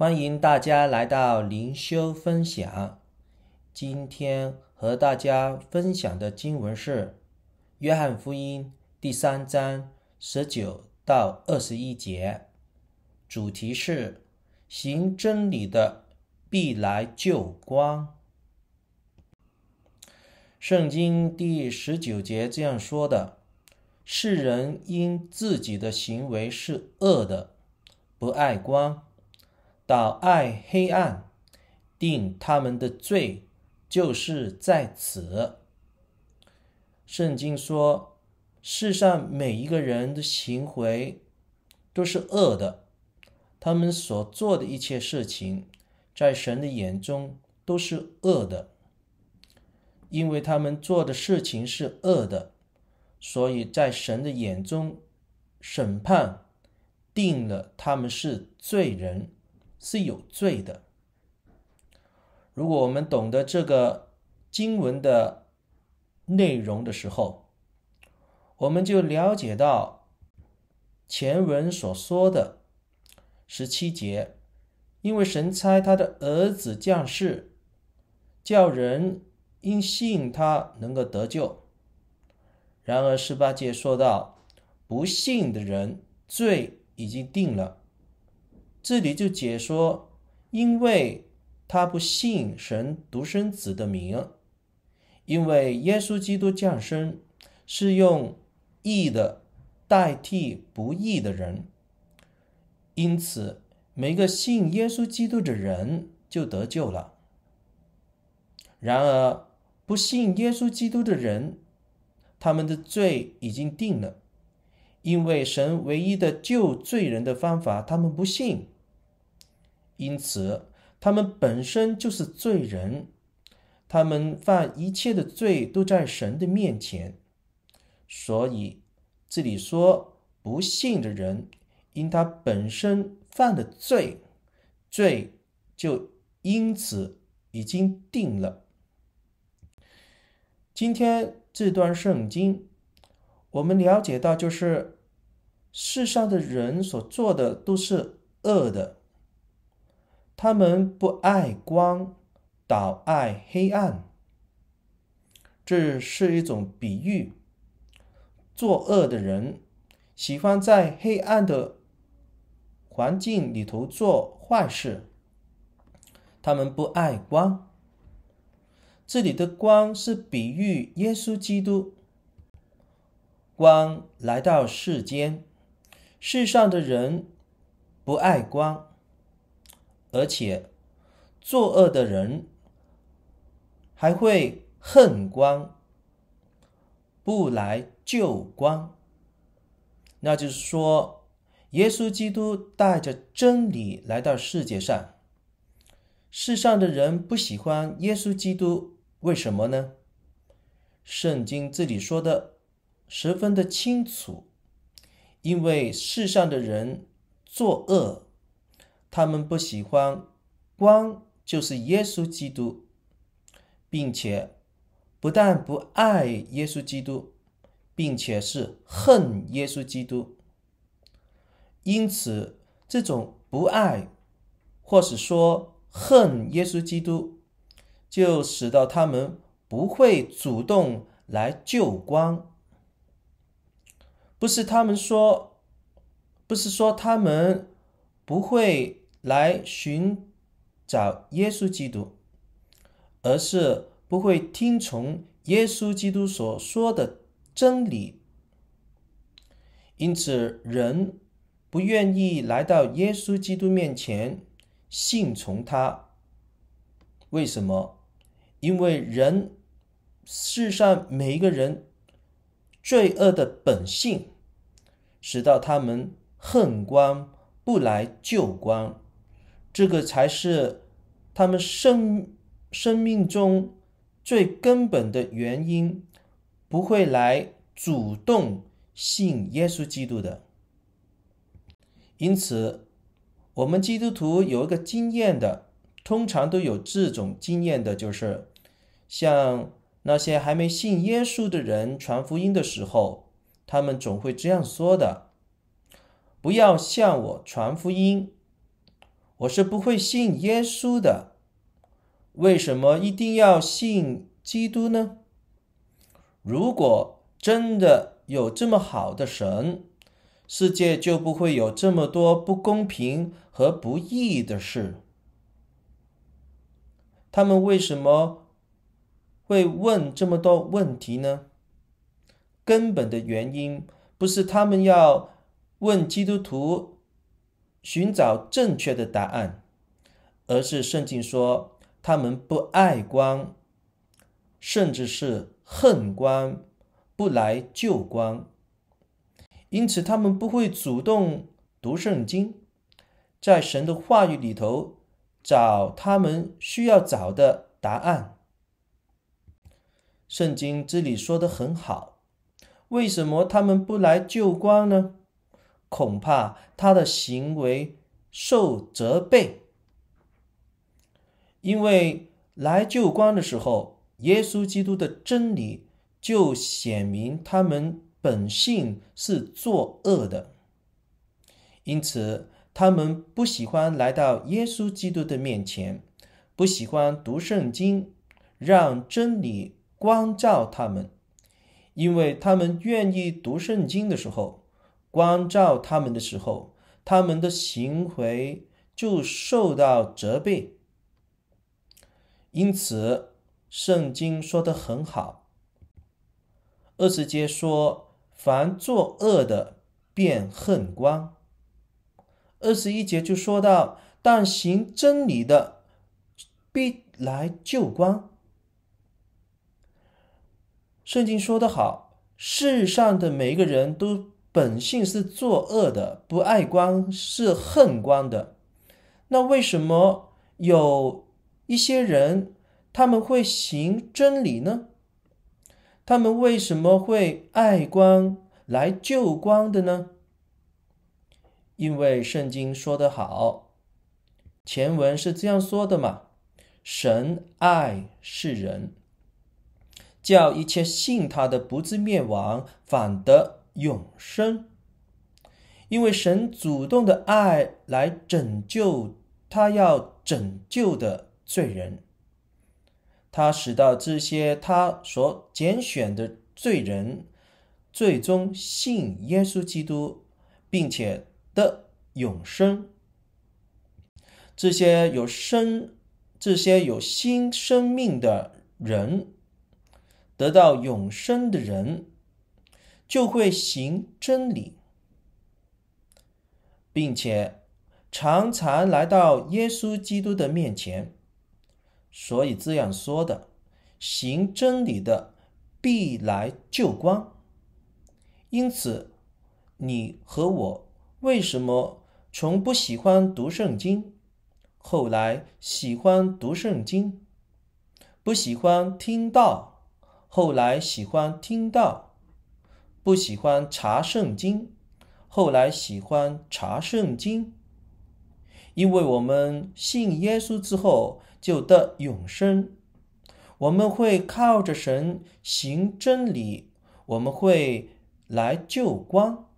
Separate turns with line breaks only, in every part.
欢迎大家来到灵修分享。今天和大家分享的经文是《约翰福音》第三章十九到二十一节，主题是“行真理的必来救光”。圣经第十九节这样说的：“世人因自己的行为是恶的，不爱光。”老爱黑暗，定他们的罪，就是在此。圣经说，世上每一个人的行为都是恶的，他们所做的一切事情，在神的眼中都是恶的，因为他们做的事情是恶的，所以在神的眼中，审判定了他们是罪人。是有罪的。如果我们懂得这个经文的内容的时候，我们就了解到前文所说的十七节，因为神差他的儿子降世，叫人因信他能够得救。然而十八节说到，不信的人罪已经定了。这里就解说，因为他不信神独生子的名，因为耶稣基督降生是用义的代替不义的人，因此每个信耶稣基督的人就得救了。然而不信耶稣基督的人，他们的罪已经定了，因为神唯一的救罪人的方法，他们不信。因此，他们本身就是罪人，他们犯一切的罪都在神的面前。所以，这里说不信的人，因他本身犯的罪，罪就因此已经定了。今天这段圣经，我们了解到，就是世上的人所做的都是恶的。他们不爱光，倒爱黑暗。这是一种比喻。作恶的人喜欢在黑暗的环境里头做坏事。他们不爱光。这里的光是比喻耶稣基督。光来到世间，世上的人不爱光。而且，作恶的人还会恨光，不来救光。那就是说，耶稣基督带着真理来到世界上，世上的人不喜欢耶稣基督，为什么呢？圣经这里说的十分的清楚，因为世上的人作恶。他们不喜欢光，就是耶稣基督，并且不但不爱耶稣基督，并且是恨耶稣基督。因此，这种不爱，或是说恨耶稣基督，就使到他们不会主动来救光。不是他们说，不是说他们不会。来寻找耶稣基督，而是不会听从耶稣基督所说的真理。因此，人不愿意来到耶稣基督面前信从他。为什么？因为人世上每一个人罪恶的本性，使到他们恨光，不来救光。这个才是他们生生命中最根本的原因，不会来主动信耶稣基督的。因此，我们基督徒有一个经验的，通常都有这种经验的，就是像那些还没信耶稣的人传福音的时候，他们总会这样说的：“不要向我传福音。”我是不会信耶稣的，为什么一定要信基督呢？如果真的有这么好的神，世界就不会有这么多不公平和不义的事。他们为什么会问这么多问题呢？根本的原因不是他们要问基督徒。寻找正确的答案，而是圣经说他们不爱光，甚至是恨光，不来救光，因此他们不会主动读圣经，在神的话语里头找他们需要找的答案。圣经这里说的很好，为什么他们不来救光呢？恐怕他的行为受责备，因为来救光的时候，耶稣基督的真理就显明他们本性是作恶的，因此他们不喜欢来到耶稣基督的面前，不喜欢读圣经，让真理光照他们，因为他们愿意读圣经的时候。光照他们的时候，他们的行为就受到责备。因此，圣经说的很好。二十节说：“凡作恶的，便恨光。”二十一节就说到：“但行真理的，必来救光。”圣经说的好，世上的每一个人都。本性是作恶的，不爱光是恨光的。那为什么有一些人他们会行真理呢？他们为什么会爱光来救光的呢？因为圣经说得好，前文是这样说的嘛：神爱世人，叫一切信他的不至灭亡，反得。永生，因为神主动的爱来拯救他要拯救的罪人，他使到这些他所拣选的罪人最终信耶稣基督，并且得永生。这些有生、这些有新生命的人，得到永生的人。就会行真理，并且常常来到耶稣基督的面前。所以这样说的：行真理的必来救光。因此，你和我为什么从不喜欢读圣经，后来喜欢读圣经；不喜欢听到，后来喜欢听到。不喜欢查圣经，后来喜欢查圣经，因为我们信耶稣之后就得永生，我们会靠着神行真理，我们会来救光。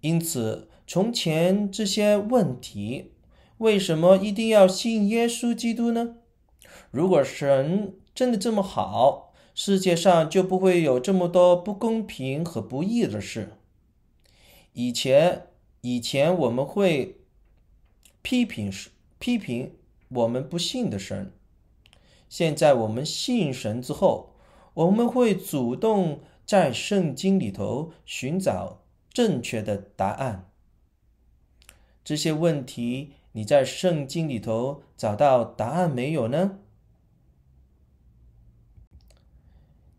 因此，从前这些问题，为什么一定要信耶稣基督呢？如果神真的这么好？世界上就不会有这么多不公平和不义的事。以前，以前我们会批评批评我们不信的神。现在我们信神之后，我们会主动在圣经里头寻找正确的答案。这些问题你在圣经里头找到答案没有呢？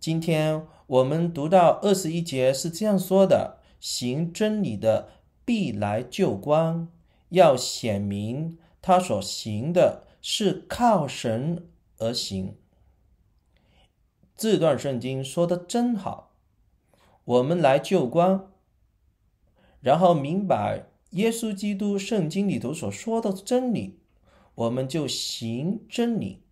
今天我们读到二十一节是这样说的：“行真理的必来救光，要显明他所行的是靠神而行。”这段圣经说的真好。我们来救光，然后明白耶稣基督圣经里头所说的真理，我们就行真理。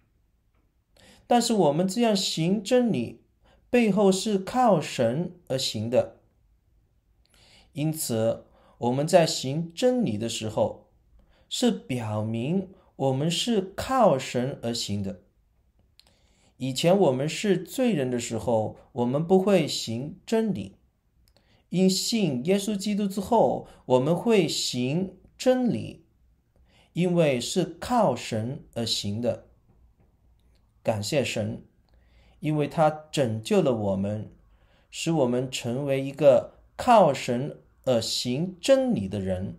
但是我们这样行真理。背后是靠神而行的，因此我们在行真理的时候，是表明我们是靠神而行的。以前我们是罪人的时候，我们不会行真理；因信耶稣基督之后，我们会行真理，因为是靠神而行的。感谢神。因为他拯救了我们，使我们成为一个靠神而行真理的人，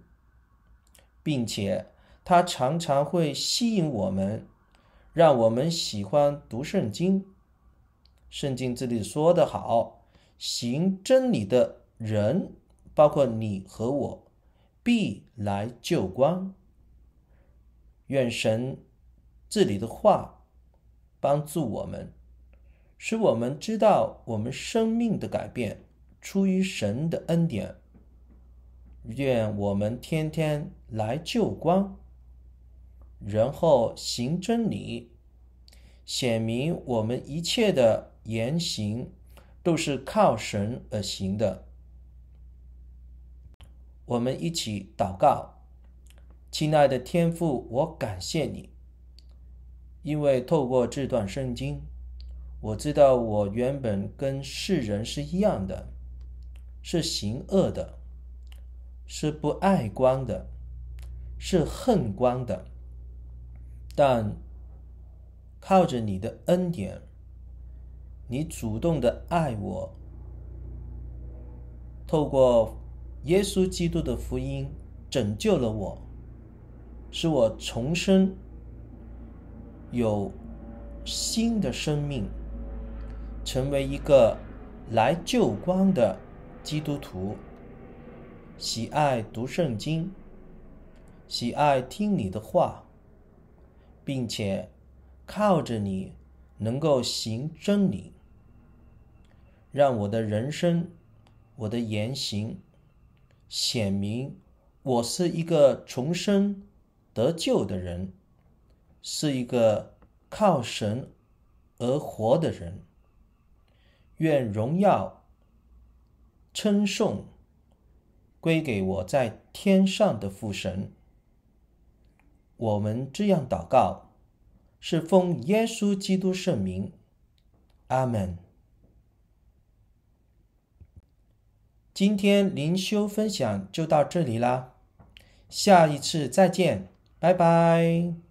并且他常常会吸引我们，让我们喜欢读圣经。圣经这里说的好：“行真理的人，包括你和我，必来救光。”愿神这里的话帮助我们。使我们知道我们生命的改变出于神的恩典。愿我们天天来救光，然后行真理，显明我们一切的言行都是靠神而行的。我们一起祷告，亲爱的天父，我感谢你，因为透过这段圣经。我知道我原本跟世人是一样的，是行恶的，是不爱光的，是恨光的。但靠着你的恩典，你主动的爱我，透过耶稣基督的福音拯救了我，使我重生，有新的生命。成为一个来救光的基督徒，喜爱读圣经，喜爱听你的话，并且靠着你能够行真理，让我的人生、我的言行显明，我是一个重生得救的人，是一个靠神而活的人。愿荣耀、称颂归给我在天上的父神。我们这样祷告，是奉耶稣基督圣名。阿门。今天灵修分享就到这里啦，下一次再见，拜拜。